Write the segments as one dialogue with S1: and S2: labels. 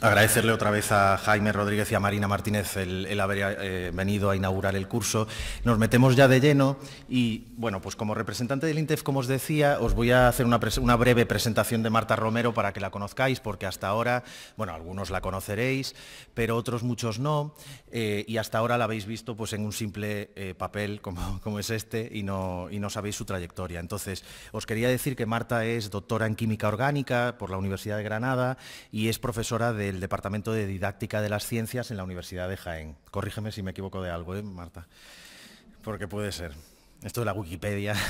S1: Agradecerle otra vez a Jaime Rodríguez y a Marina Martínez el, haber eh, venido a inaugurar el curso. Nos metemos ya de lleno y, bueno, pues como representante del INTEF, como os decía, os voy a hacer una, breve presentación de Marta Romero para que la conozcáis, porque hasta ahora, bueno, algunos la conoceréis, pero otros muchos no, eh, y hasta ahora la habéis visto pues, en un simple eh, papel como, es este y no, y no sabéis su trayectoria. Entonces, os quería decir que Marta es doctora en Química Orgánica por la Universidad de Granada y es profesora de del Departamento de Didáctica de las Ciencias en la Universidad de Jaén. Corrígeme si me equivoco de algo, ¿eh, Marta? Porque puede ser. Esto de la Wikipedia.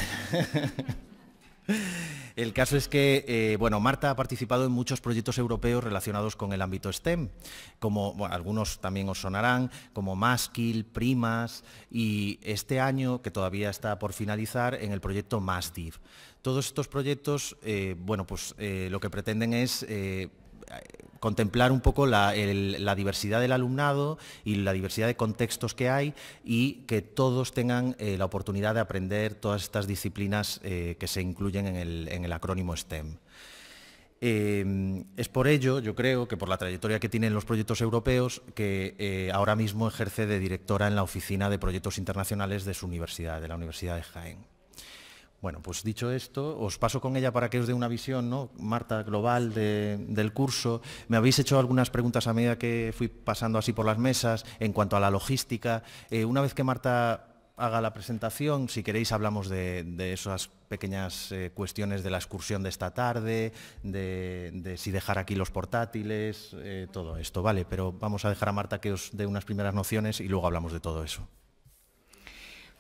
S1: El caso es que, eh, bueno, Marta ha participado en muchos proyectos europeos relacionados con el ámbito STEM, como algunos también os sonarán, como Maskill, Primas y este año, que todavía está por finalizar, en el proyecto Mastiff. Todos estos proyectos, eh, bueno, pues lo que pretenden es contemplar un poco la, diversidad del alumnado y la diversidad de contextos que hay y que todos tengan eh, la oportunidad de aprender todas estas disciplinas eh, que se incluyen en el, acrónimo STEM. Em, es por ello, yo creo, que por la trayectoria que tienen los proyectos europeos, que eh, ahora mismo ejerce de directora en la Oficina de Proyectos Internacionales de su universidad, de la Universidad de Jaén. Bueno, pues dicho esto, os paso con ella para que os dé una visión, ¿no? Marta, global del curso. Me habéis hecho algunas preguntas a medida que fui pasando así por las mesas en cuanto a la logística. Eh, una vez que Marta haga la presentación, si queréis hablamos de, esas pequeñas eh, cuestiones de la excursión de esta tarde, de, si dejar aquí los portátiles, eh, todo esto, ¿vale? Pero vamos a dejar a Marta que os dé unas primeras nociones y luego hablamos de todo eso.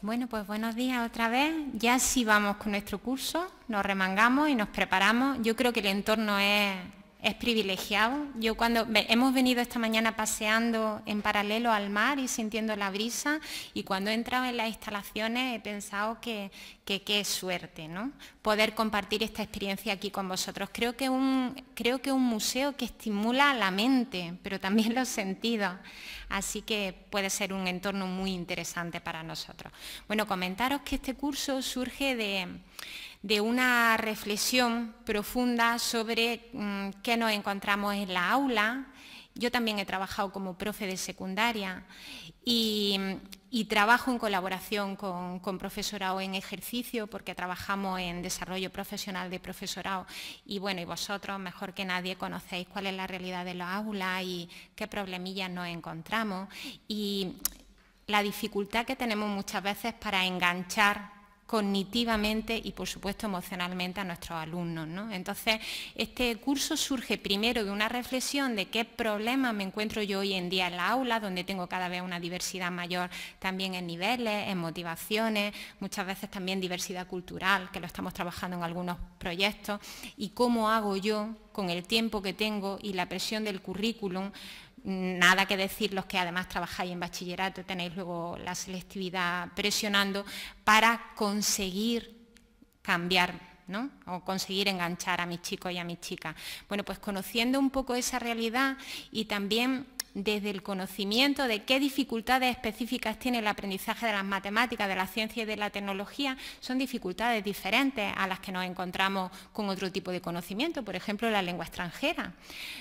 S2: Bueno, pues buenos días otra vez. Ya sí vamos con nuestro curso, nos remangamos y nos preparamos. Yo creo que el entorno es es privilegiado. Yo cuando hemos venido esta mañana paseando en paralelo al mar y sintiendo la brisa y cuando he entrado en las instalaciones he pensado que qué suerte, ¿no? Poder compartir esta experiencia aquí con vosotros. Creo que un creo que un museo que estimula la mente, pero también los sentidos. Así que puede ser un entorno muy interesante para nosotros. Bueno, comentaros que este curso surge de de una reflexión profunda sobre mm, qué nos encontramos en la aula. Yo también he trabajado como profe de secundaria y, trabajo en colaboración con, con, profesorado en ejercicio porque trabajamos en desarrollo profesional de profesorado y bueno, y vosotros mejor que nadie conocéis cuál es la realidad de los aulas y qué problemillas nos encontramos y la dificultad que tenemos muchas veces para enganchar cognitivamente y, por supuesto, emocionalmente a nuestros alumnos. ¿no? Entonces, este curso surge primero de una reflexión de qué problema me encuentro yo hoy en día en la aula, donde tengo cada vez una diversidad mayor también en niveles, en motivaciones, muchas veces también diversidad cultural, que lo estamos trabajando en algunos proyectos, y cómo hago yo con el tiempo que tengo y la presión del currículum, nada que decir los que además trabajáis en bachillerato, tenéis luego la selectividad presionando para conseguir cambiar. o conseguir enganchar a mis chicos y a mis chicas. Bueno, pues conociendo un poco esa realidad y también desde el conocimiento de qué dificultades específicas tiene el aprendizaje de las matemáticas, de la ciencia y de la tecnología, son dificultades diferentes a las que nos encontramos con otro tipo de conocimiento, por ejemplo, la lengua extranjera.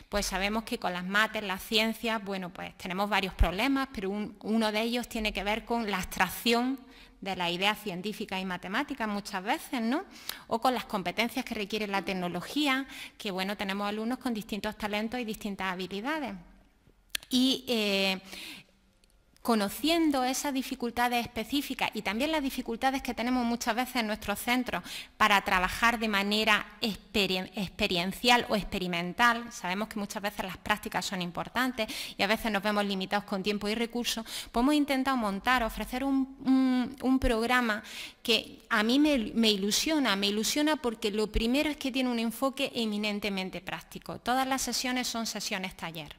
S2: Pues sabemos que con las mates, las ciencias, bueno, pues tenemos varios problemas, pero uno de ellos tiene que ver con la abstracción de las ideas científicas y matemáticas muchas veces, ¿no? O con las competencias que requiere la tecnología, que bueno, tenemos alumnos con distintos talentos y distintas habilidades y eh, conociendo esas dificultades específicas y también las dificultades que tenemos muchas veces en nuestros centros para trabajar de manera experiencial o experimental, sabemos que muchas veces las prácticas son importantes y a veces nos vemos limitados con tiempo y recursos, pues hemos intentado montar, ofrecer un, programa que a mí me, me, ilusiona, me ilusiona porque lo primero es que tiene un enfoque eminentemente práctico. Todas las sesiones son sesiones taller.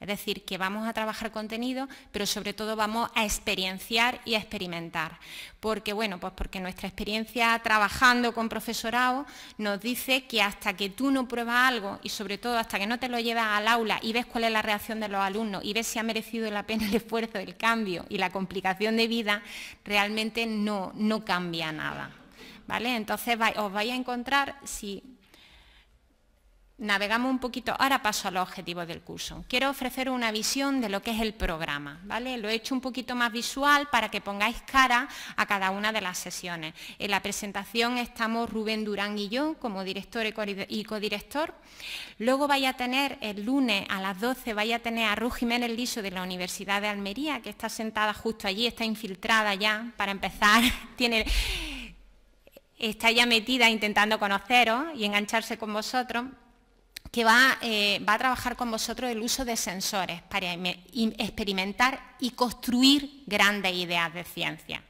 S2: Es decir, que vamos a trabajar contenido, pero sobre todo vamos a experienciar y a experimentar. Porque, bueno, pues porque nuestra experiencia trabajando con profesorado nos dice que hasta que tú no pruebas algo y sobre todo hasta que no te lo llevas al aula y ves cuál es la reacción de los alumnos y ves si ha merecido la pena el esfuerzo, el cambio y la complicación de vida, realmente no, no cambia nada. ¿Vale? Entonces os vais a encontrar si navegamos un poquito, ahora paso a los objetivos del curso. Quiero ofrecer una visión de lo que es el programa, ¿vale? Lo he hecho un poquito más visual para que pongáis cara a cada una de las sesiones. En la presentación estamos Rubén Durán y yo como director y codirector. Luego vaya a tener el lunes a las 12 vaya a tener a Ruth Jiménez Liso de la Universidad de Almería, que está sentada justo allí, está infiltrada ya para empezar, tiene está ya metida intentando conoceros y engancharse con vosotros que eh, va, a trabajar con vosotros el uso de sensores para experimentar y construir grandes ideas de ciencia.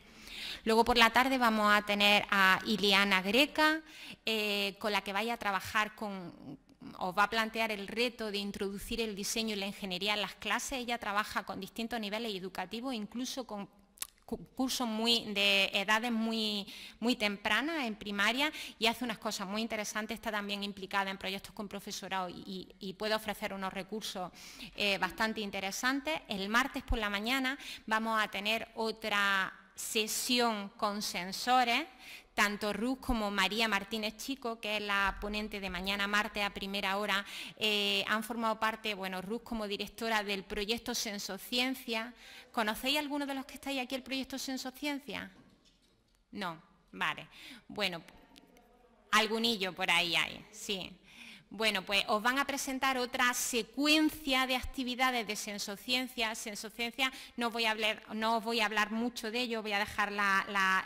S2: Luego por la tarde vamos a tener a Iliana Greca, eh, con la que vaya a trabajar con, os va a plantear el reto de introducir el diseño y la ingeniería en las clases. Ella trabaja con distintos niveles educativos, incluso con cursos muy, de edades muy, muy tempranas, en primaria, y hace unas cosas muy interesantes, está también implicada en proyectos con profesorado y, puede ofrecer unos recursos eh, bastante interesantes. El martes por la mañana vamos a tener otra sesión con sensores, tanto Ruth como María Martínez Chico, que es la ponente de mañana martes a primera hora, eh, han formado parte, bueno, Ruth como directora del proyecto Sensociencia. ¿Conocéis alguno de los que estáis aquí el proyecto Sensociencia? No, vale. Bueno, algunillo por ahí hay, sí. Bueno, pues os van a presentar otra secuencia de actividades de sensociencia. Sensociencia, no, os voy a hablar mucho de ello, voy a dejar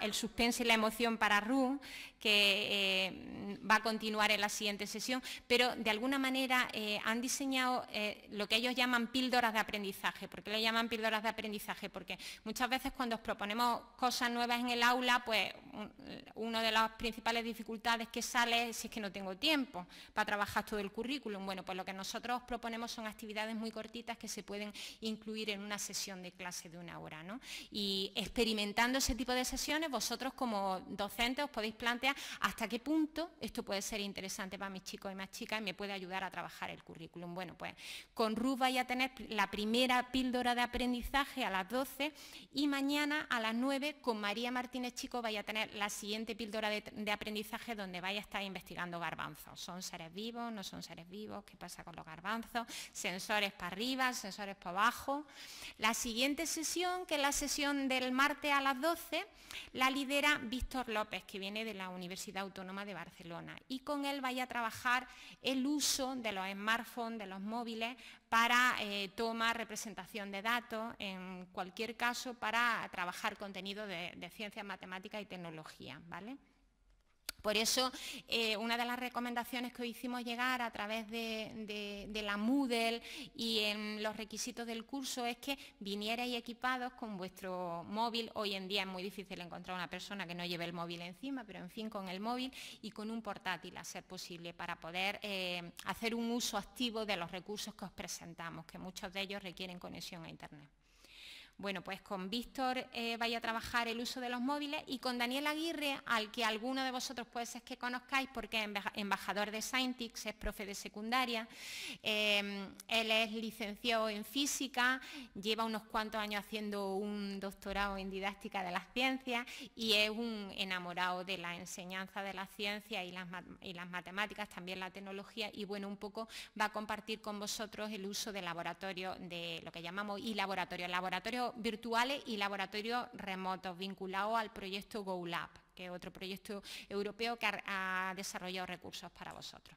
S2: el suspense y la emoción para Ru que eh, va a continuar en la siguiente sesión, pero de alguna manera eh, han diseñado eh, lo que ellos llaman píldoras de aprendizaje. ¿Por qué le llaman píldoras de aprendizaje? Porque muchas veces cuando os proponemos cosas nuevas en el aula, pues una de las principales dificultades que sale es si es que no tengo tiempo para trabajar todo el currículum. Bueno, pues lo que nosotros proponemos son actividades muy cortitas que se pueden incluir en una sesión de clase de una hora. Y experimentando ese tipo de sesiones, vosotros como docentes os podéis plantear hasta qué punto esto puede ser interesante para mis chicos y más chicas y me puede ayudar a trabajar el currículum. Bueno, pues con Ruth vais a tener la primera píldora de aprendizaje a las 12 y mañana a las 9 con María Martínez Chico vais a tener la siguiente píldora de, aprendizaje donde vaya a estar investigando garbanzos. ¿Son seres vivos? ¿No son seres vivos? ¿Qué pasa con los garbanzos? ¿Sensores para arriba? ¿Sensores para abajo? La siguiente sesión, que es la sesión del martes a las 12, la lidera Víctor López, que viene de la Universidad Universidad Autónoma de Barcelona y con él vaya a trabajar el uso de los smartphones, de los móviles, para tomar eh, toma, representación de datos, en cualquier caso para trabajar contenido de, de ciencias, matemáticas y tecnología. ¿vale? Por eso, eh, una de las recomendaciones que os hicimos llegar a través de, la Moodle y en los requisitos del curso es que vinierais equipados con vuestro móvil. Hoy en día es muy difícil encontrar una persona que no lleve el móvil encima, pero en fin, con el móvil y con un portátil a ser posible para poder eh, hacer un uso activo de los recursos que os presentamos, que muchos de ellos requieren conexión a Internet. Bueno, pues con Víctor eh, vaya a trabajar el uso de los móviles y con Daniel Aguirre, al que alguno de vosotros puede ser que conozcáis porque es embajador de Scientix, es profe de secundaria, em, él es licenciado en física, lleva unos cuantos años haciendo un doctorado en didáctica de las ciencias y es un enamorado de la enseñanza de las ciencias y las, matemáticas, también la tecnología y bueno, un poco va a compartir con vosotros el uso del laboratorio, de lo que llamamos y laboratorio, laboratorio virtuales y laboratorios remotos vinculados al proyecto GoLab, que es otro proyecto europeo que ha desarrollado recursos para vosotros.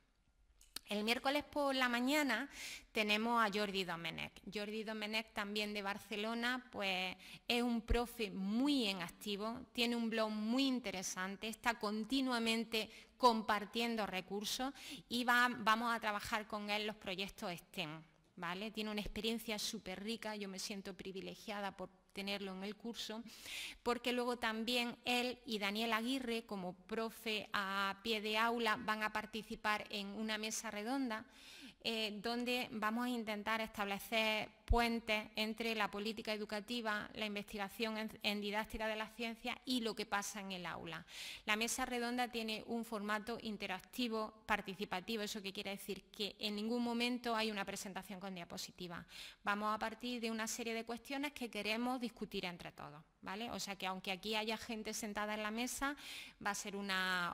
S2: El miércoles por la mañana tenemos a Jordi Domenech. Jordi Domenech, también de Barcelona, pues es un profe muy en activo, tiene un blog muy interesante, está continuamente compartiendo recursos y vamos a trabajar con él los proyectos STEM tiene una experiencia súper rica, yo me siento privilegiada por tenerlo en el curso, porque luego también él y Daniel Aguirre, como profe a pie de aula, van a participar en una mesa redonda eh, donde vamos a intentar establecer puentes entre la política educativa, la investigación en, didáctica de la ciencia y lo que pasa en el aula. La mesa redonda tiene un formato interactivo, participativo, eso que quiere decir que en ningún momento hay una presentación con diapositiva. Vamos a partir de una serie de cuestiones que queremos discutir entre todos. ¿Vale? O sea que aunque aquí haya gente sentada en la mesa, va a ser una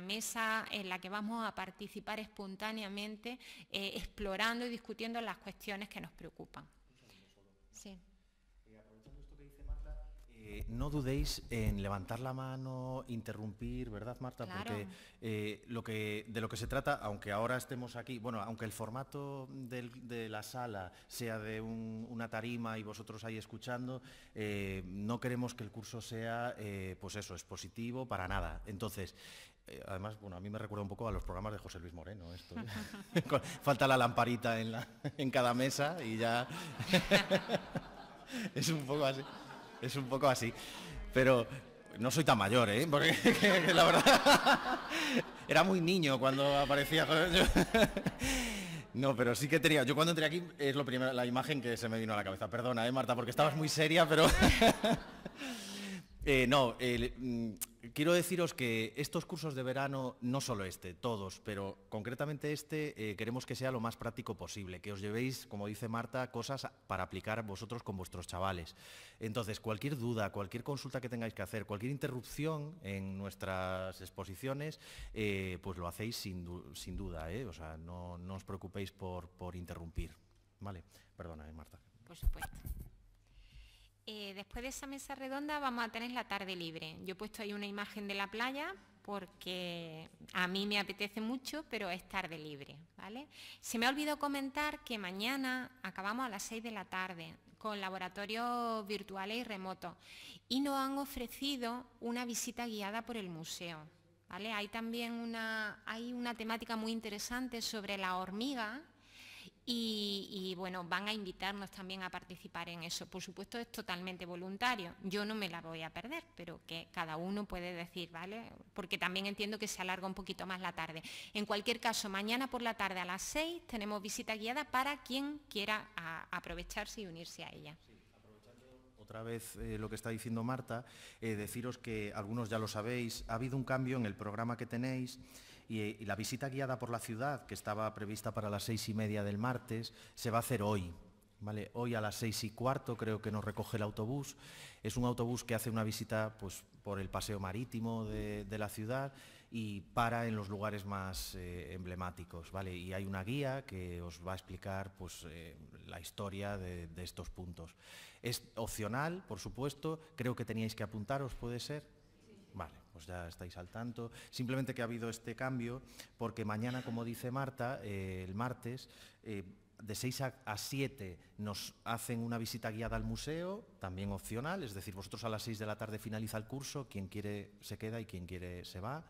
S2: mesa en la que vamos a participar espontáneamente eh, explorando y discutiendo las cuestiones que nos preocupan.
S1: Eh, no dudéis en levantar la mano, interrumpir, ¿verdad, Marta? Porque eh, lo que, de lo que se trata, aunque ahora estemos aquí, bueno, aunque el formato de la sala sea de una tarima y vosotros ahí escuchando, eh, no queremos que el curso sea, pues eso, expositivo para nada. Entonces, además, bueno, a mí me recuerda un poco a los programas de José Luis Moreno, esto. Falta la lamparita en, en cada mesa y ya es un poco así es un poco así. Pero no soy tan mayor, ¿eh? Porque la verdad era muy niño cuando aparecía. No, pero sí que tenía. Yo cuando entré aquí es lo primero, la imagen que se me vino a la cabeza. Perdona, ¿eh, Marta, porque estabas muy seria, pero eh, no. Mm, quiero deciros que estos cursos de verano, no solo este, todos, pero concretamente este, eh, queremos que sea lo más práctico posible, que os llevéis, como dice Marta, cosas para aplicar vosotros con vuestros chavales. Entonces, cualquier duda, cualquier consulta que tengáis que hacer, cualquier interrupción en nuestras exposiciones, eh, pues lo hacéis sin, duda, ¿eh? o sea, no, os preocupéis por, por interrumpir. Vale, perdona, Marta.
S2: Por supuesto. Eh, después de esa mesa redonda vamos a tener la tarde libre. Yo he puesto ahí una imagen de la playa porque a mí me apetece mucho, pero es tarde libre, ¿vale? Se me ha olvidado comentar que mañana acabamos a las 6 de la tarde con laboratorios virtuales y remotos y nos han ofrecido una visita guiada por el museo, ¿vale? Hay también hay una temática muy interesante sobre la hormiga, y, bueno, van a invitarnos también a participar en eso. Por supuesto, es totalmente voluntario. Yo no me la voy a perder, pero que cada uno puede decir, ¿vale? Porque también entiendo que se alarga un poquito más la tarde. En cualquier caso, mañana por la tarde a las seis tenemos visita guiada para quien quiera aprovecharse y unirse a ella.
S1: otra vez eh, lo que está diciendo Marta, eh, deciros que algunos ya lo sabéis, ha habido un cambio en el programa que tenéis y, la visita guiada por la ciudad, que estaba prevista para las seis y media del martes, se va a hacer hoy. ¿vale? Hoy a las seis y cuarto creo que nos recoge el autobús. Es un autobús que hace una visita pues, por el paseo marítimo de, la ciudad y para en los lugares más eh, emblemáticos, ¿vale? Y hay una guía que os va a explicar pues, eh, la historia de, estos puntos. Es opcional, por supuesto, creo que teníais que apuntaros, ¿puede ser? Vale. Pues ya estáis al tanto. Simplemente que ha habido este cambio porque mañana, como dice Marta, eh, el martes, eh, de 6 a 7 nos hacen una visita guiada al museo, también opcional, es decir, vosotros a las 6 de la tarde finaliza el curso, quien quiere se queda y quien quiere se va.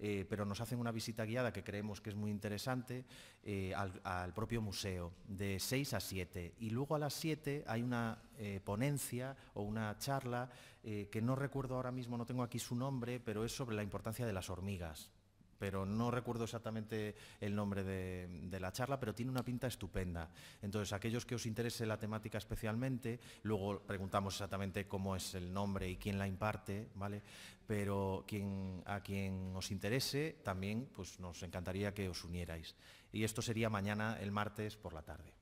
S1: Eh, pero nos hacen una visita guiada que creemos que es muy interesante eh, al, propio museo, de 6 a 7. Y luego a las 7 hay una eh, ponencia o una charla que no recuerdo ahora mismo, no tengo aquí su nombre, pero es sobre la importancia de las hormigas pero no recuerdo exactamente el nombre de, la charla, pero tiene una pinta estupenda. Entonces, aquellos que os interese la temática especialmente, luego preguntamos exactamente cómo es el nombre y quién la imparte, ¿vale? Pero a quien os interese, también pues, nos encantaría que os unierais. Y esto sería mañana, el martes, por la tarde.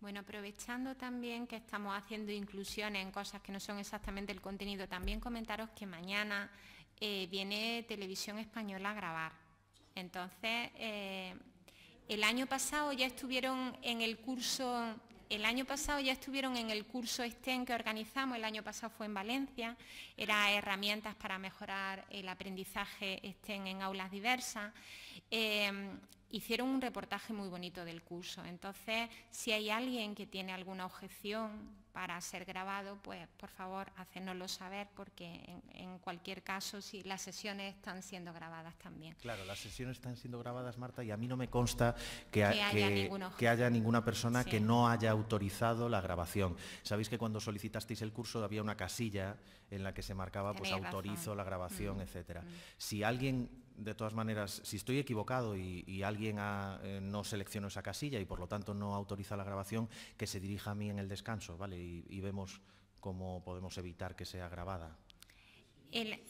S2: Bueno, aprovechando también que estamos haciendo inclusión en cosas que no son exactamente el contenido, también comentaros que mañana eh, viene Televisión Española a grabar. Entonces, eh, el año pasado ya estuvieron en el curso, el año pasado ya estuvieron en el curso STEM que organizamos, el año pasado fue en Valencia, era herramientas para mejorar el aprendizaje STEM en aulas diversas. Eh, hicieron un reportaje muy bonito del curso. Entonces, si hay alguien que tiene alguna objeción, para ser grabado, pues por favor hacénoslo saber porque en, cualquier caso si las sesiones están siendo grabadas también.
S1: Claro, las sesiones están siendo grabadas, Marta, y a mí no me consta que, haya, ninguna persona que no haya autorizado la grabación. Sabéis que cuando solicitasteis el curso había una casilla en la que se marcaba pues autorizo la grabación, etc. Mm, etcétera. Mm. Si alguien de todas maneras, si estoy equivocado y, alguien ah, eh, no seleccionó esa casilla y por lo tanto no autoriza la grabación, que se dirija a mí en el descanso, ¿vale? Y, vemos cómo podemos evitar que sea grabada. ¿Eh?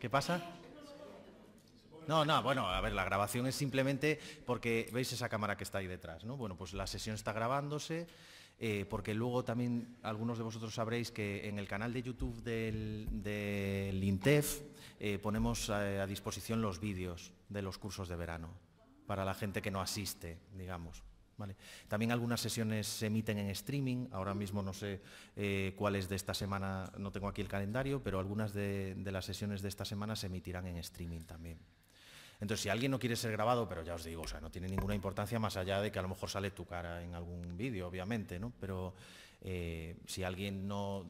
S1: ¿Qué pasa? No, no, bueno, a ver, la grabación es simplemente porque veis esa cámara que está ahí detrás, ¿no? Bueno, pues la sesión está grabándose. Eh, porque luego también algunos de vosotros sabréis que en el canal de YouTube del, INTEF eh, ponemos eh, a, disposición los vídeos de los cursos de verano para la gente que no asiste, digamos. También algunas sesiones se emiten en streaming, ahora mismo no sé cuáles de esta semana, no tengo aquí el calendario, pero algunas de las sesiones de esta semana se emitirán en streaming también. Entonces, si alguien no quiere ser grabado, pero ya os digo, o sea, no tiene ninguna importancia más allá de que a lo mejor sale tu cara en algún vídeo, obviamente, ¿no? Pero eh, si alguien no,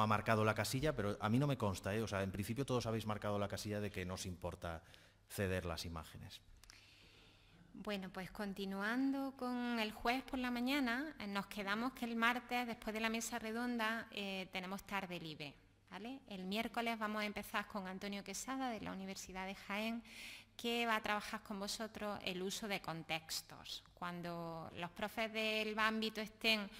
S1: ha marcado la casilla, pero a mí no me consta, ¿eh? O sea, en principio todos habéis marcado la casilla de que no os importa ceder las imágenes.
S2: Bueno, pues continuando con el juez por la mañana, eh, nos quedamos que el martes, después de la mesa redonda, eh, tenemos tarde libre. ¿vale? El miércoles vamos a empezar con Antonio Quesada de la Universidad de Jaén ¿Qué va a trabajar con vosotros el uso de contextos. Cuando los profes del ámbito estén,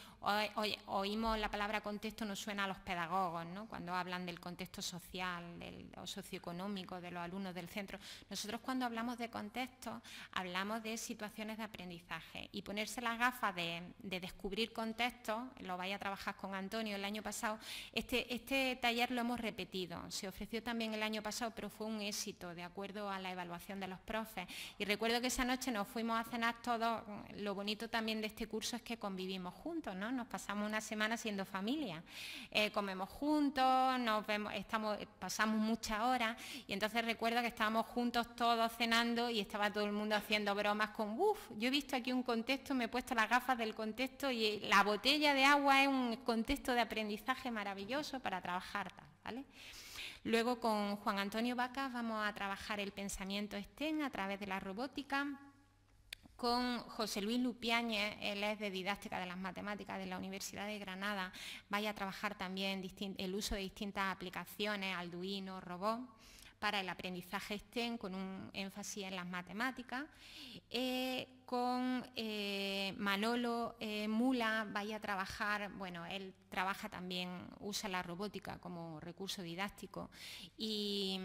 S2: oímos la palabra contexto, nos suena a los pedagogos, cuando hablan del contexto social del, o socioeconómico de los alumnos del centro. Nosotros cuando hablamos de contexto, hablamos de situaciones de aprendizaje y ponerse las gafas de, descubrir contexto, lo vaya a trabajar con Antonio el año pasado, este, este taller lo hemos repetido, se ofreció también el año pasado, pero fue un éxito de acuerdo a la evaluación de los profes. Y recuerdo que esa noche nos fuimos a cenar todos lo bonito también de este curso es que convivimos juntos, ¿no? Nos pasamos una semana siendo familia, eh, comemos juntos, nos vemos, estamos, eh, pasamos muchas horas y entonces recuerdo que estábamos juntos todos cenando y estaba todo el mundo haciendo bromas con, uff, yo he visto aquí un contexto, me he puesto las gafas del contexto y eh, la botella de agua es un contexto de aprendizaje maravilloso para trabajar, ¿vale? Luego con Juan Antonio Vacas vamos a trabajar el pensamiento STEM a través de la robótica con José Luis Lupiáñez, él es de didáctica de las matemáticas de la Universidad de Granada, vaya a trabajar también el uso de distintas aplicaciones, Arduino, robot, para el aprendizaje STEM con un énfasis en las matemáticas. Eh, con eh, Manolo eh, Mula vaya a trabajar, bueno, él trabaja también, usa la robótica como recurso didáctico y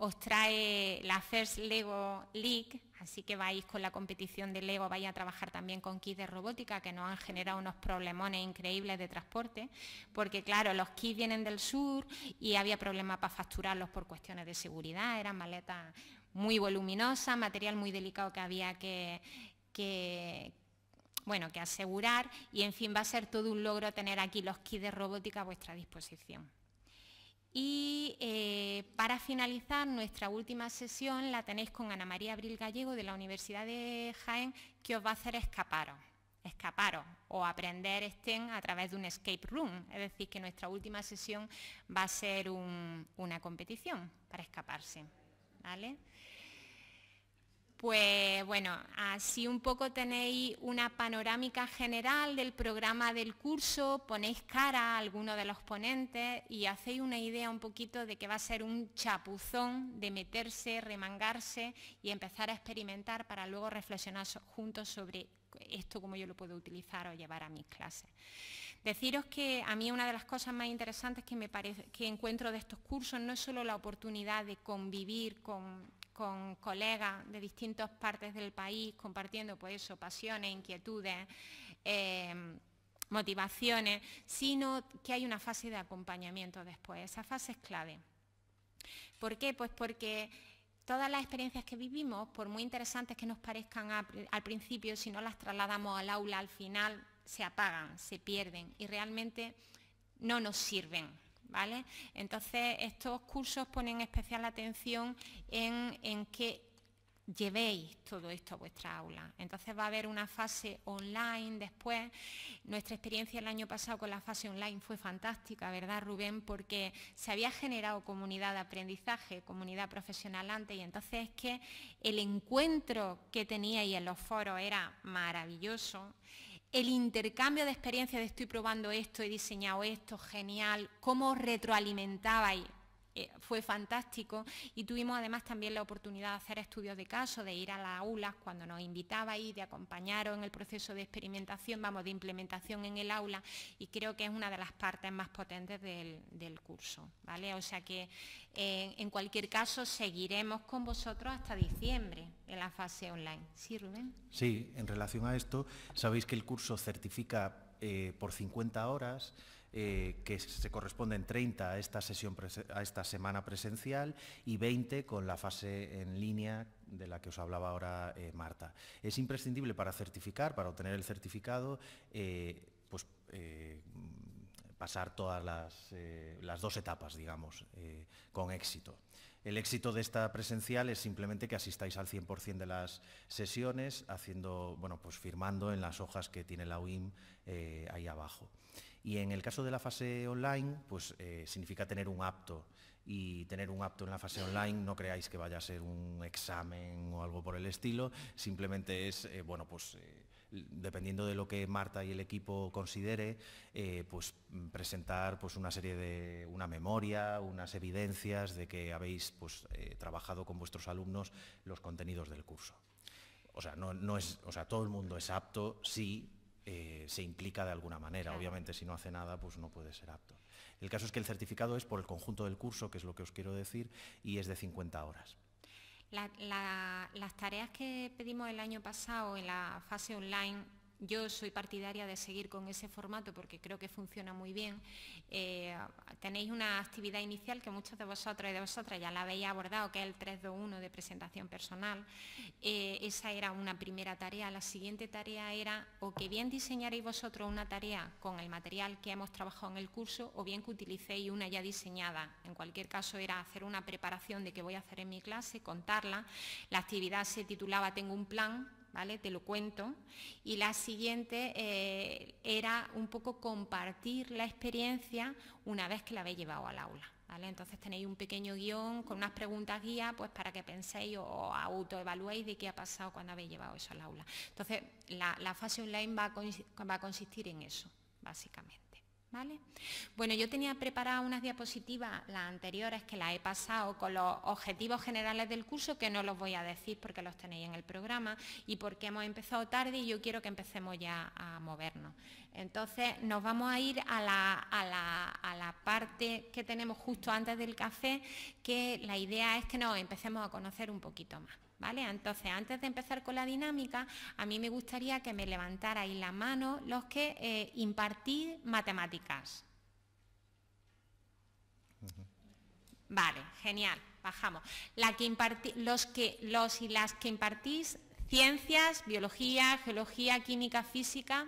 S2: os trae la First Lego League, así que vais con la competición de Lego, vais a trabajar también con kits de robótica que nos han generado unos problemones increíbles de transporte, porque claro, los kits vienen del sur y había problemas para facturarlos por cuestiones de seguridad, eran maletas muy voluminosas, material muy delicado que había que, que bueno, que asegurar y en fin va a ser todo un logro tener aquí los kits de robótica a vuestra disposición. Y eh, para finalizar, nuestra última sesión la tenéis con Ana María Abril Gallego de la Universidad de Jaén, que os va a hacer escaparos, escaparos o aprender STEM a través de un escape room. Es decir, que nuestra última sesión va a ser una competición para escaparse. ¿vale? Pues bueno, así un poco tenéis una panorámica general del programa del curso, ponéis cara a alguno de los ponentes y hacéis una idea un poquito de que va a ser un chapuzón de meterse, remangarse y empezar a experimentar para luego reflexionar juntos sobre esto cómo yo lo puedo utilizar o llevar a mis clases. Deciros que a mí una de las cosas más interesantes que, me parece, que encuentro de estos cursos no es solo la oportunidad de convivir con con colegas de distintas partes del país, compartiendo pues pasiones, inquietudes, eh, motivaciones, sino que hay una fase de acompañamiento después. Esa fase es clave. ¿Por qué? Pues porque todas las experiencias que vivimos, por muy interesantes que nos parezcan al principio, si no las trasladamos al aula al final, se apagan, se pierden y realmente no nos sirven entonces, estos cursos ponen especial atención en, en que llevéis todo esto a vuestra aula. Entonces va a haber una fase online después. Nuestra experiencia el año pasado con la fase online fue fantástica, ¿verdad Rubén? Porque se había generado comunidad de aprendizaje, comunidad profesional antes y entonces es que el encuentro que teníais en los foros era maravilloso el intercambio de experiencias de estoy probando esto, he diseñado esto, genial, cómo retroalimentabais eh, fue fantástico y tuvimos además también la oportunidad de hacer estudios de caso, de ir a las aulas cuando nos invitaba y de acompañaros en el proceso de experimentación, vamos, de implementación en el aula y creo que es una de las partes más potentes del, curso, ¿vale? O sea que eh, en cualquier caso seguiremos con vosotros hasta diciembre en la fase online. ¿Sí, Rubén?
S1: Sí, en relación a esto, sabéis que el curso certifica eh, por 50 horas, eh, que se corresponden 30 a esta, a esta semana presencial y 20 con la fase en línea de la que os hablaba ahora eh, Marta. Es imprescindible para certificar, para obtener el certificado, eh, pues, pasar todas las, dos etapas, digamos, con éxito. El éxito de esta presencial es simplemente que asistáis al 100% de las sesiones, haciendo, pues firmando en las hojas que tiene la UIM ahí abajo. Y en el caso de la fase online, pues eh, significa tener un apto. Y tener un apto en la fase online no creáis que vaya a ser un examen o algo por el estilo, simplemente es, eh, bueno, pues eh, dependiendo de lo que Marta y el equipo considere, pues presentar pues una serie de una memoria, unas evidencias de que habéis pues trabajado con vuestros alumnos los contenidos del curso. O sea, no, no es, o sea, todo el mundo es apto, sí, eh, se implica de alguna manera. Obviamente, si no hace nada, pues no puede ser apto. El caso es que el certificado es por el conjunto del curso, que es lo que os quiero decir, y es de 50 horas.
S2: las tareas que pedimos el año pasado en la fase online yo soy partidaria de seguir con ese formato porque creo que funciona muy bien. Eh, tenéis una actividad inicial que muchos de vosotros y de vosotras ya la habéis abordado, que es el 321 de presentación personal. Eh, esa era una primera tarea. La siguiente tarea era o que bien diseñaréis vosotros una tarea con el material que hemos trabajado en el curso o bien que utilicéis una ya diseñada. En cualquier caso era hacer una preparación de qué voy a hacer en mi clase, contarla. La actividad se titulaba Tengo un plan, te lo cuento. Y la siguiente eh, era un poco compartir la experiencia una vez que la habéis llevado al aula. Entonces tenéis un pequeño guión con unas preguntas guía pues para que penséis o, autoevaluéis de qué ha pasado cuando habéis llevado eso al aula. Entonces la, fase online va a consistir en eso, básicamente. Bueno, yo tenía preparadas unas diapositivas, las anteriores que las he pasado, con los objetivos generales del curso, que no los voy a decir porque los tenéis en el programa y porque hemos empezado tarde y yo quiero que empecemos ya a movernos. Entonces, nos vamos a ir a la parte que tenemos justo antes del café, que la idea es que nos empecemos a conocer un poquito más. ¿vale? Entonces, antes de empezar con la dinámica, a mí me gustaría que me levantarais la mano los que eh, impartís matemáticas. Vale, genial, bajamos. La que los, que, los y las que impartís ciencias, biología, geología, química, física.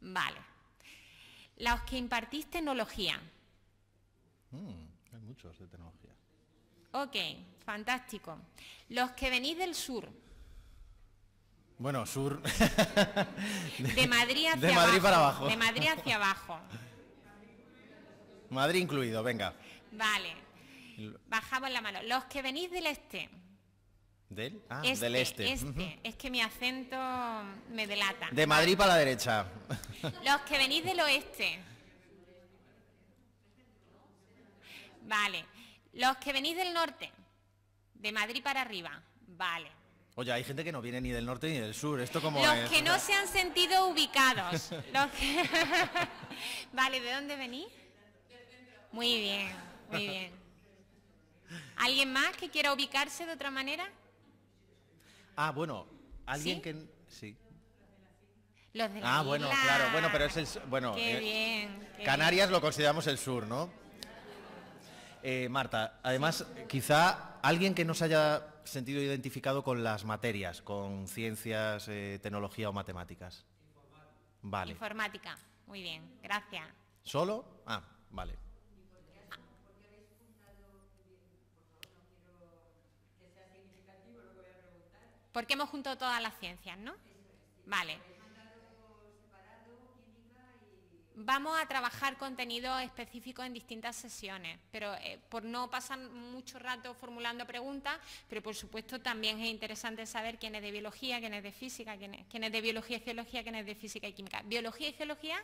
S2: Vale. Los que impartís tecnología.
S1: Mm, hay muchos de tecnología.
S2: Ok, fantástico. Los que venís del sur.
S1: Bueno, sur. de Madrid hacia de Madrid abajo. para abajo. De Madrid hacia abajo. Madrid incluido, venga.
S2: Vale. Bajamos la mano. Los que venís del este.
S1: ¿Del? Ah, del Este. este. este.
S2: Es que mi acento me delata. De Madrid para la derecha. Los que venís del oeste. Vale. Los que venís del norte. De Madrid para arriba. Vale.
S1: Oye, hay gente que no viene ni del norte ni del sur. Esto como los que no se
S2: han sentido ubicados. vale, ¿de dónde venís? Muy bien, muy bien. ¿Alguien más que quiera ubicarse de otra manera?
S1: Ah, bueno, alguien que sí.
S3: Los de ah, bueno, claro. Bueno, pero es el bueno. Eh, Canarias lo consideramos
S1: el sur, ¿no? Eh, Marta, además, quizá Alguien que no se haya sentido identificado con las materias, con ciencias, eh, tecnología o matemáticas. Informática. Vale.
S2: Informática. Muy bien, gracias.
S1: ¿Solo? Ah, vale.
S2: ¿Por Porque hemos juntado todas las ciencias, ¿no? Vale. Vamos a trabajar contenido específico en distintas sesiones, pero eh, por no pasar mucho rato formulando preguntas, pero por supuesto también es interesante saber quién es de biología, quién es de física, quién es, de biología y geología, quién es de física y química. ¿Biología y geología?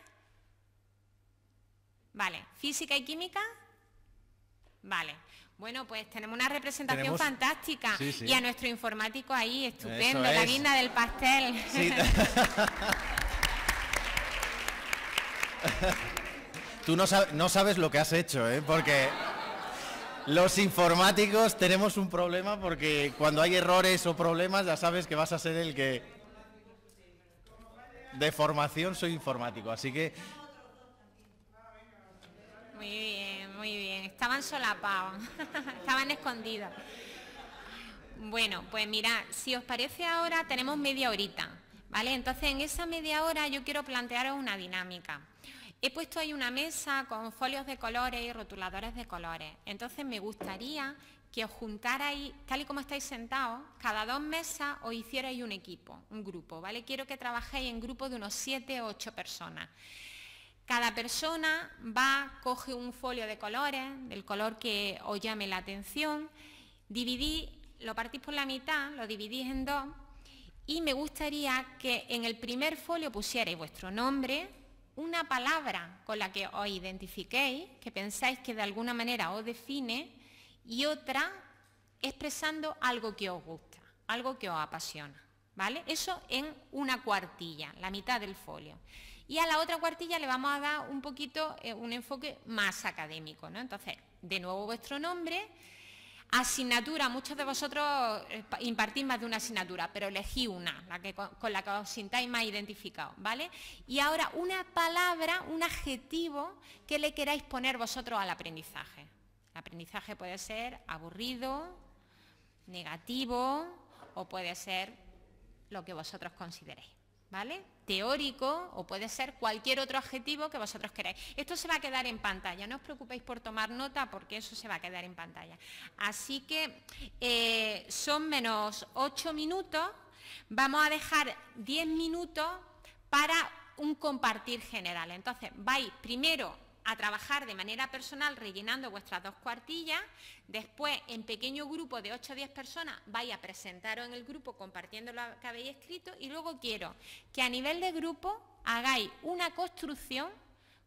S2: Vale. ¿Física y química? Vale. Bueno, pues tenemos una representación fantástica y a nuestro informático ahí, estupendo, la guinda del pastel.
S1: Tú no, no sabes lo que has hecho, ¿eh? Porque los informáticos tenemos un problema porque cuando hay errores o problemas ya sabes que vas a ser el que... De formación soy informático, así que...
S2: Muy bien, muy bien. Estaban solapados, estaban escondidos. Bueno, pues mira, si os parece ahora tenemos media horita entonces, en esa media hora yo quiero plantearos una dinámica. He puesto ahí una mesa con folios de colores y rotuladores de colores. Entonces, me gustaría que os juntarais, tal y como estáis sentados, cada dos mesas os hicierais un equipo, un grupo, ¿vale? Quiero que trabajéis en grupos de unos siete o ocho personas. Cada persona va, coge un folio de colores, del color que os llame la atención, lo partís por la mitad, lo dividís en dos y me gustaría que en el primer folio pusierais vuestro nombre, una palabra con la que os identifiquéis, que pensáis que de alguna manera os define, y otra expresando algo que os gusta, algo que os apasiona. ¿Vale? Eso en una cuartilla, la mitad del folio. Y a la otra cuartilla le vamos a dar un poquito eh, un enfoque más académico, Entonces, de nuevo vuestro nombre, Asignatura, muchos de vosotros eh, impartís más de una asignatura, pero elegí una, que, con la que os sintáis más identificados, ¿vale? Y ahora una palabra, un adjetivo que le queráis poner vosotros al aprendizaje. El aprendizaje puede ser aburrido, negativo o puede ser lo que vosotros consideréis. ¿vale? Teórico o puede ser cualquier otro adjetivo que vosotros queráis. Esto se va a quedar en pantalla, no os preocupéis por tomar nota porque eso se va a quedar en pantalla. Así que eh, son menos 8 minutos, vamos a dejar 10 minutos para un compartir general. Entonces, vais primero a trabajar de manera personal rellenando vuestras dos cuartillas, después en pequeño grupo de 8 o 10 personas vais a presentaros en el grupo compartiendo lo que habéis escrito y luego quiero que a nivel de grupo hagáis una construcción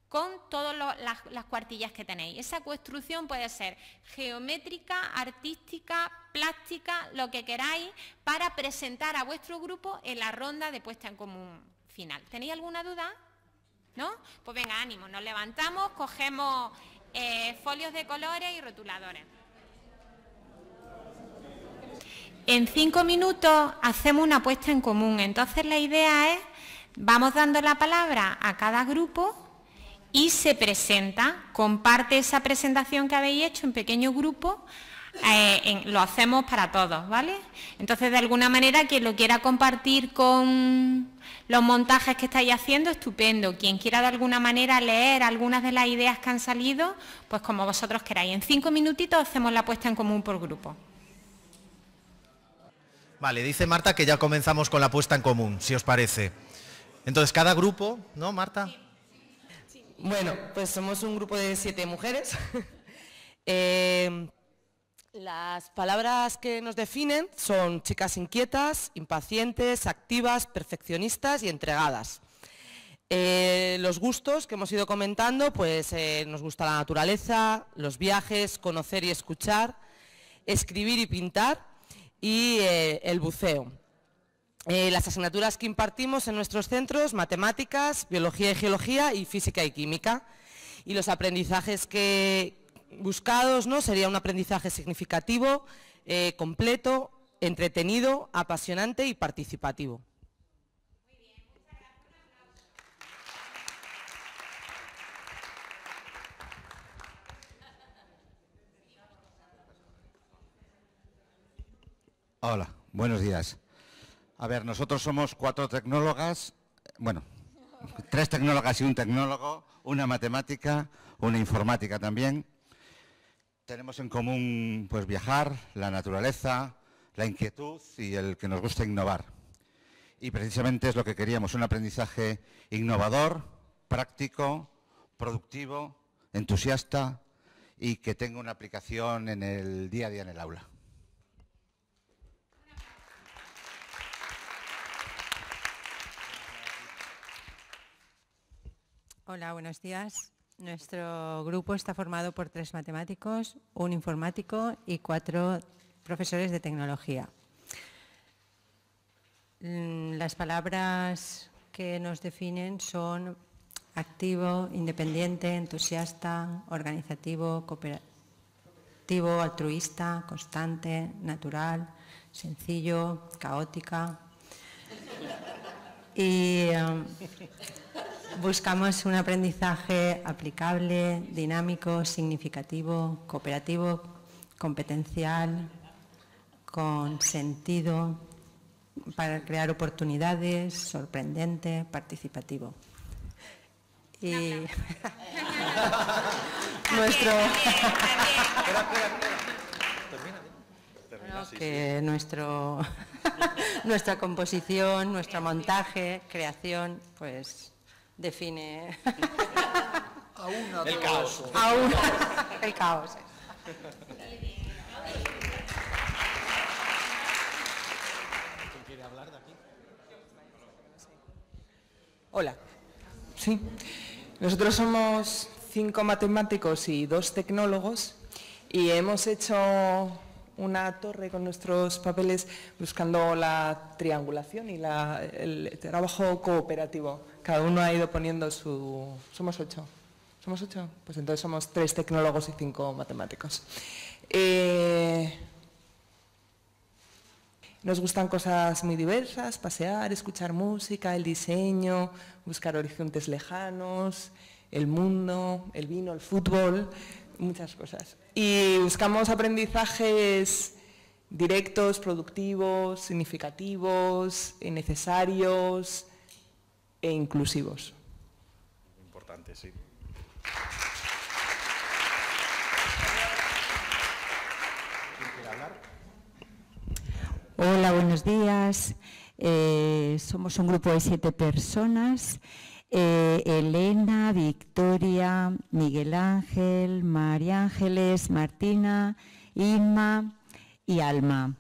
S2: con todas las, las cuartillas que tenéis. Esa construcción puede ser geométrica, artística, plástica, lo que queráis, para presentar a vuestro grupo en la ronda de puesta en común final. ¿Tenéis alguna duda? Pues venga, ánimo, nos levantamos, cogemos eh, folios de colores y rotuladores. En cinco minutos hacemos una apuesta en común. Entonces la idea es, vamos dando la palabra a cada grupo y se presenta, comparte esa presentación que habéis hecho en pequeño grupo eh, lo hacemos para todos, ¿vale? Entonces, de alguna manera, quien lo quiera compartir con los montajes que estáis haciendo, estupendo. Quien quiera de alguna manera leer algunas de las ideas que han salido, pues como vosotros queráis. En cinco minutitos hacemos la puesta en común por grupo.
S1: Vale, dice Marta que ya comenzamos con la puesta en común, si os parece. Entonces, cada grupo, ¿no, Marta?
S3: Bueno, pues somos un grupo de siete mujeres. eh, las palabras que nos definen son chicas inquietas, impacientes, activas, perfeccionistas y entregadas. Eh, los gustos que hemos ido comentando, pues eh, nos gusta la naturaleza, los viajes, conocer y escuchar, escribir y pintar y eh, el buceo. las asignaturas que impartimos en nuestros centros, matemáticas, biología y geología y física y química. Y los aprendizajes que, buscados, ¿no? Sería un aprendizaje significativo, eh, completo, entretenido, apasionante y participativo.
S1: Hola, buenos días. A ver, nosotros somos cuatro tecnólogas, bueno, tres tecnólogas y un tecnólogo, una matemática, una informática también, tenemos en común pues, viajar, la naturaleza, la inquietud y el que nos gusta innovar. Y precisamente es lo que queríamos, un aprendizaje innovador, práctico, productivo, entusiasta y que tenga una aplicación en el día a día en el aula.
S3: Hola, buenos días. Nuestro grupo está formado por tres matemáticos, un informático y cuatro profesores de tecnología. Mm, las palabras que nos definen son activo, independiente, entusiasta, organizativo, cooperativo, altruista, constante, natural, sencillo, caótica. Y um, buscamos un aprendizaje aplicable, dinámico, significativo, cooperativo, competencial, con sentido, para crear oportunidades, sorprendente, participativo. Y nuestro nuestro nuestra composición, nuestro montaje, creación, pues define... a el caos. el caos.
S1: ¿Quién quiere hablar de aquí?
S3: Hola. Sí. Nosotros somos cinco matemáticos y dos tecnólogos y hemos hecho una torre con nuestros papeles buscando la triangulación y el trabajo cooperativo. Cada uno ha ido poniendo su... Somos ocho. ¿Somos ocho? Pues entonces somos tres tecnólogos y cinco matemáticos. Eh, nos gustan cosas muy diversas, pasear, escuchar música, el diseño, buscar horizontes lejanos, el mundo, el vino, el fútbol muchas cosas. Y buscamos aprendizajes directos, productivos, significativos, necesarios
S1: e inclusivos. Importante, sí.
S3: Hola, buenos días. Eh, somos un grupo de siete personas. Eh, Elena, Victoria, Miguel Ángel, María Ángeles, Martina, Inma y Alma.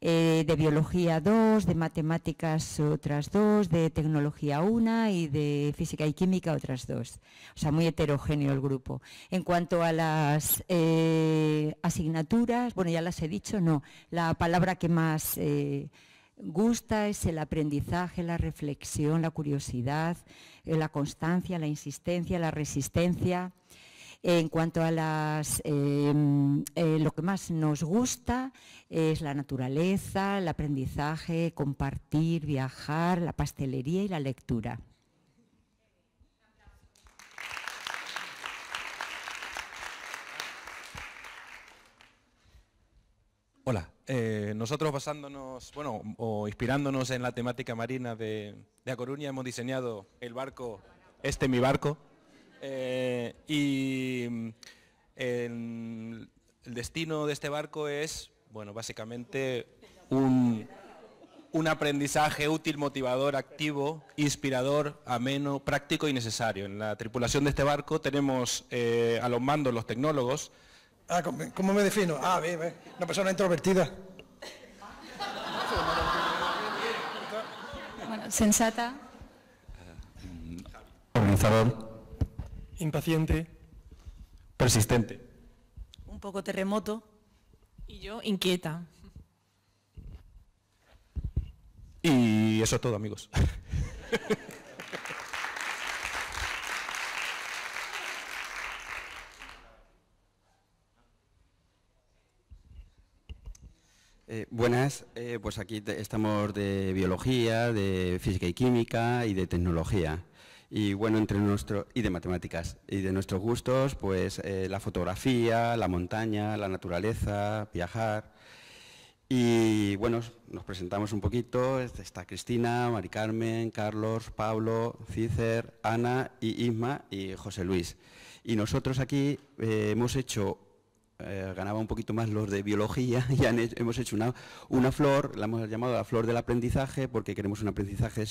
S3: Eh, de biología 2, de matemáticas otras dos, de tecnología una y de física y química otras dos. O sea, muy heterogéneo el grupo. En cuanto a las eh, asignaturas, bueno, ya las he dicho, no, la palabra que más gusta es el aprendizaje, la reflexión, la curiosidad, eh, la constancia, la insistencia, la resistencia. En cuanto a las, em, eh, lo que más nos gusta es la naturaleza, el aprendizaje, compartir, viajar, la pastelería y la lectura.
S1: Hola, eh, nosotros basándonos, bueno, o inspirándonos en la temática marina de, de A Coruña, hemos diseñado el barco, este mi barco, eh, y mm, el, destino de este barco es, bueno, básicamente un, aprendizaje útil, motivador, activo, inspirador, ameno, práctico y necesario. En la tripulación de este barco tenemos eh, a los mandos los tecnólogos, Ah, ¿cómo me defino? Ah, bien, Una persona introvertida.
S3: Bueno, sensata.
S1: Ah, organizador. Impaciente. Persistente.
S3: Un poco terremoto. Y yo inquieta.
S1: Y eso es todo, amigos. Eh, buenas, eh, pues aquí estamos de biología, de física y química y de tecnología. Y bueno, entre nuestro, y de matemáticas. Y de nuestros gustos, pues eh, la fotografía, la montaña, la naturaleza, viajar. Y bueno, nos presentamos un poquito. Este, está Cristina, Mari Carmen, Carlos, Pablo, Cícer, Ana y Isma y José Luis. Y nosotros aquí hemos hecho eh, ganaba un poquito más los de biología y hemos hecho una, flor, la hemos llamado la flor del aprendizaje porque queremos un aprendizaje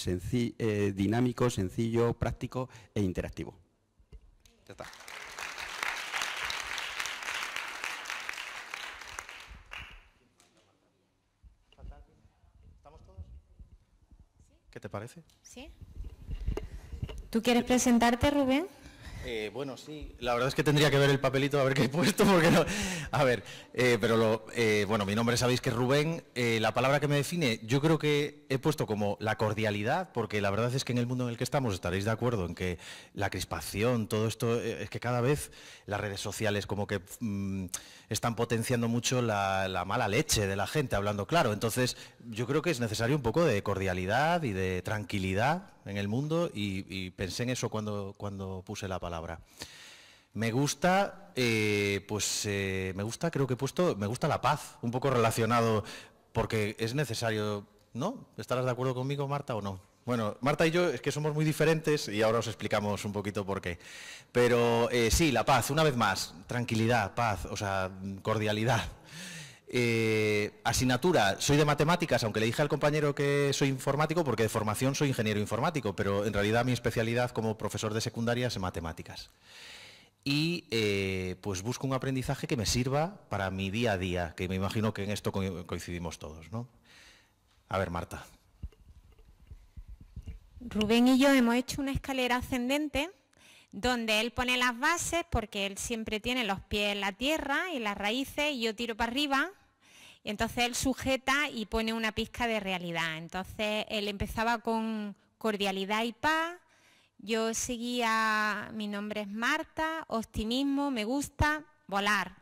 S1: eh, dinámico, sencillo, práctico e interactivo. Ya está.
S2: ¿Qué te parece? ¿Tú quieres presentarte, Rubén?
S1: Eh, bueno, sí, la verdad es que tendría que ver el papelito a ver qué he puesto, porque no. A ver, eh, pero eh, bueno, mi nombre sabéis que es Rubén. la palabra que me define, yo creo que he puesto como la cordialidad, porque la verdad es que en el mundo en el que estamos estaréis de acuerdo en que la crispación, todo esto, es que cada vez las redes sociales como que mm, están potenciando mucho la, mala leche de la gente, hablando claro. Entonces, yo creo que es necesario un poco de cordialidad y de tranquilidad en el mundo, y, pensé en eso cuando, cuando puse la palabra palabra. Me gusta, eh, pues eh, me gusta, creo que he puesto, me gusta la paz, un poco relacionado, porque es necesario, ¿no? ¿Estarás de acuerdo conmigo, Marta, o no? Bueno, Marta y yo es que somos muy diferentes y ahora os explicamos un poquito por qué. Pero eh, sí, la paz, una vez más, tranquilidad, paz, o sea, cordialidad. Eh, asignatura, soy de matemáticas, aunque le dije al compañero que soy informático, porque de formación soy ingeniero informático, pero en realidad mi especialidad como profesor de secundaria es en matemáticas. Y eh, pues busco un aprendizaje que me sirva para mi día a día, que me imagino que en esto coincidimos todos. ¿no? A ver, Marta.
S2: Rubén y yo hemos hecho una escalera ascendente donde él pone las bases porque él siempre tiene los pies en la tierra y las raíces y yo tiro para arriba y entonces él sujeta y pone una pizca de realidad. Entonces él empezaba con cordialidad y paz, yo seguía, mi nombre es Marta, optimismo, me gusta, volar.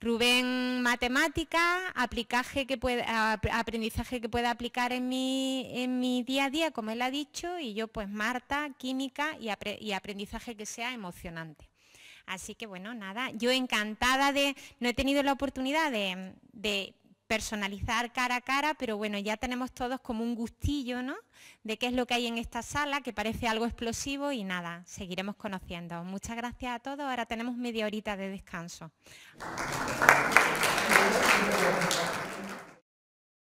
S2: Rubén, matemática, aprendizaje que pueda aplicar en mi, día a día, como él ha dicho, y yo pues Marta, química y aprendizaje que sea emocionante. Así que bueno, nada, yo encantada de, no he tenido la oportunidad de, personalizar cara a cara, pero bueno, ya tenemos todos como un gustillo, ¿no? De qué es lo que hay en esta sala, que parece algo explosivo y nada, seguiremos conociendo. Muchas gracias a todos, ahora tenemos media horita de descanso.